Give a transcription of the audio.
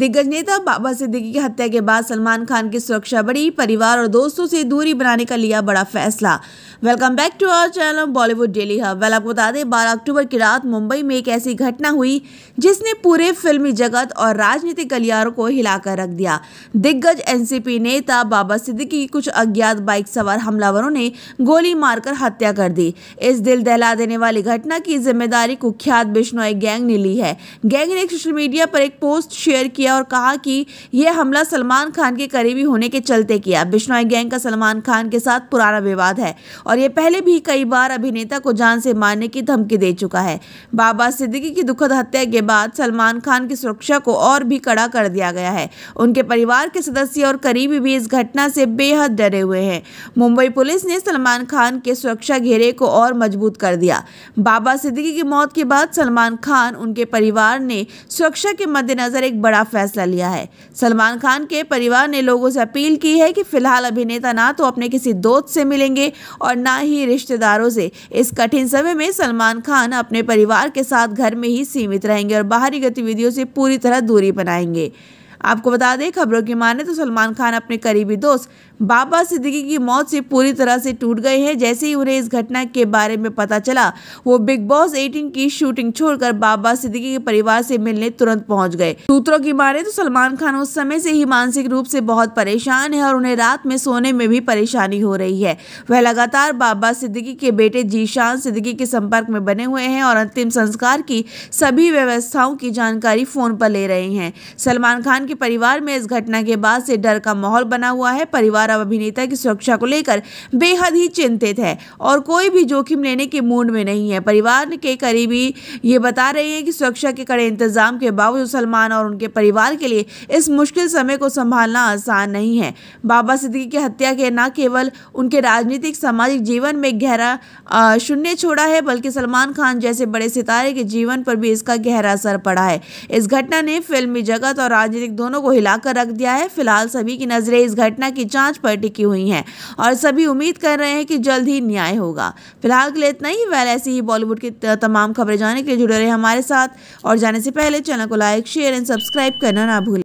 दिग्गज नेता बाबा सिद्दीकी की हत्या के बाद सलमान खान की सुरक्षा बड़ी परिवार और दोस्तों से दूरी बनाने का लिया बड़ा फैसला welcome back to our channel Bollywood daily hub well आपको बता दें बारह अक्टूबर की रात मुंबई में एक ऐसी घटना हुई जिसने पूरे फिल्मी जगत और राजनीतिक गलियारों को हिलाकर रख दिया दिग्गज एनसीपी नेता बाबा सिद्दीकी कुछ अज्ञात बाइक सवार हमलावरों ने गोली मारकर हत्या कर दी इस दिल दहला देने वाली घटना की जिम्मेदारी कुख्यात बिश्नोई गैंग ने ली है गैंग ने सोशल मीडिया पर एक पोस्ट शेयर किया किया और कहा कि यह हमला सलमान खान के करीबी होने के चलते किया बिश्नोई गैंग का सलमान खान के साथ पुराना विवाद है और यह पहले भी कई बार अभिनेता को जान से मारने की धमकी दे चुका है बाबा सिद्दीकी की दुखद हत्या के बाद सलमान खान की सुरक्षा को और भी कड़ा कर दिया गया है उनके परिवार के सदस्य और करीबी भी इस घटना से बेहद डरे हुए हैं मुंबई पुलिस ने सलमान खान के सुरक्षा घेरे को और मजबूत कर दिया बाबा सिद्दीकी की मौत के बाद सलमान खान उनके परिवार ने सुरक्षा के मद्देनजर एक बड़ा फैसला लिया है सलमान खान के परिवार ने लोगों से अपील की है कि फिलहाल अभिनेता ना तो अपने किसी दोस्त से मिलेंगे और ना ही रिश्तेदारों से इस कठिन समय में सलमान खान अपने परिवार के साथ घर में ही सीमित रहेंगे और बाहरी गतिविधियों से पूरी तरह दूरी बनाएंगे आपको बता दें खबरों की माने तो सलमान खान अपने करीबी दोस्त बाबा सिद्दीकी की मौत से पूरी तरह से टूट गए हैं जैसे ही उन्हें इस घटना के बारे में पता चला वो बिग बॉस 18 की शूटिंग छोड़कर बाबा सिद्दीकी के परिवार से मिलने तुरंत पहुंच गए सूत्रों की माने तो सलमान खान उस समय से ही मानसिक रूप से बहुत परेशान है और उन्हें रात में सोने में भी परेशानी हो रही है वह लगातार बाबा सिद्दीकी के बेटे जीशान सिद्दीकी के संपर्क में बने हुए हैं और अंतिम संस्कार की सभी व्यवस्थाओं की जानकारी फोन पर ले रहे हैं सलमान खान के परिवार में इस घटना के बाद से डर का माहौल बना हुआ है परिवार अब अभिनेता की सुरक्षा को लेकर बेहद ही चिंतित है और कोई भी जोखिम लेने के मूड में नहीं है परिवार के करीबी ये बता रहे हैं कि सुरक्षा के कड़े इंतजाम के बावजूद सलमान और उनके परिवार के लिए इस मुश्किल समय को संभालना आसान नहीं है बाबा सिद्दीकी की हत्या के न केवल उनके राजनीतिक सामाजिक जीवन में गहरा शून्य छोड़ा है बल्कि सलमान खान जैसे बड़े सितारे के जीवन पर भी इसका गहरा असर पड़ा है इस घटना ने फिल्मी जगत और राजनीतिक दोनों को हिलाकर रख दिया है फिलहाल सभी की नजरें इस घटना की जांच पर टिकी हुई हैं और सभी उम्मीद कर रहे हैं कि जल्द ही न्याय होगा फिलहाल के लिए इतना ही वैल ऐसी ही बॉलीवुड की तमाम खबरें जाने के लिए जुड़े रहे हमारे साथ और जाने से पहले चैनल को लाइक शेयर एंड सब्सक्राइब करना ना भूलें